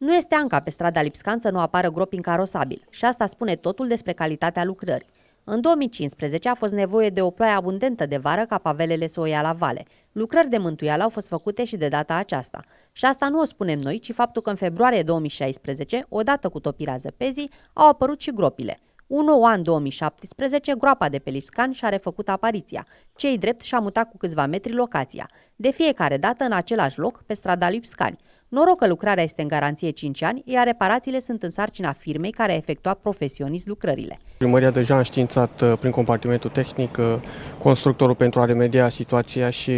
Nu este Anca pe strada Lipscan să nu apară gropi incarosabil și asta spune totul despre calitatea lucrării. În 2015 a fost nevoie de o ploaie abundentă de vară ca pavelele să o ia la vale. Lucrări de mântuială au fost făcute și de data aceasta. Și asta nu o spunem noi, ci faptul că în februarie 2016, odată cu topirea zăpezii, au apărut și gropile. 1 an 2017, groapa de pe Lipscan și-a refăcut apariția. Cei drept și-a mutat cu câțiva metri locația. De fiecare dată în același loc, pe strada Lipscani. Noroc că lucrarea este în garanție 5 ani, iar reparațiile sunt în sarcina firmei care a efectuat profesionist lucrările. Primăria deja a științat uh, prin compartimentul tehnic uh, constructorul pentru a remedia situația și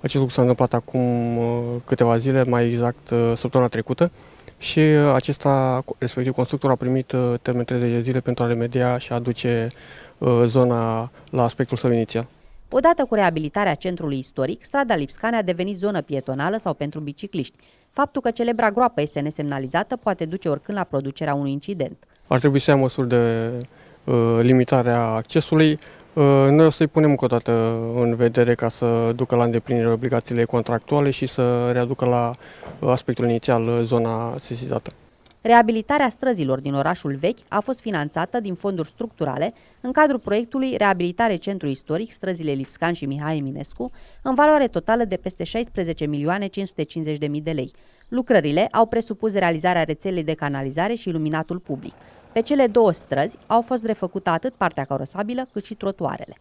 acest lucru s-a întâmplat acum uh, câteva zile, mai exact săptămâna trecută și acesta, respectiv constructor, a primit termen 30 de zile pentru a remedia și a aduce zona la aspectul său inițial. Odată cu reabilitarea centrului istoric, strada Lipscane a devenit zonă pietonală sau pentru bicicliști. Faptul că celebra groapă este nesemnalizată poate duce oricând la producerea unui incident. Ar trebui să ia măsuri de uh, limitare a accesului. Uh, noi o să-i punem încă o dată în vedere ca să ducă la îndeplinire obligațiile contractuale și să readucă la uh, aspectul inițial uh, zona sesizată. Reabilitarea străzilor din orașul vechi a fost finanțată din fonduri structurale în cadrul proiectului Reabilitare Centru Istoric Străzile Lipscan și Mihai Eminescu, în valoare totală de peste 16.550.000 de lei. Lucrările au presupus realizarea rețelei de canalizare și iluminatul public. Pe cele două străzi au fost refăcute atât partea carosabilă cât și trotuarele.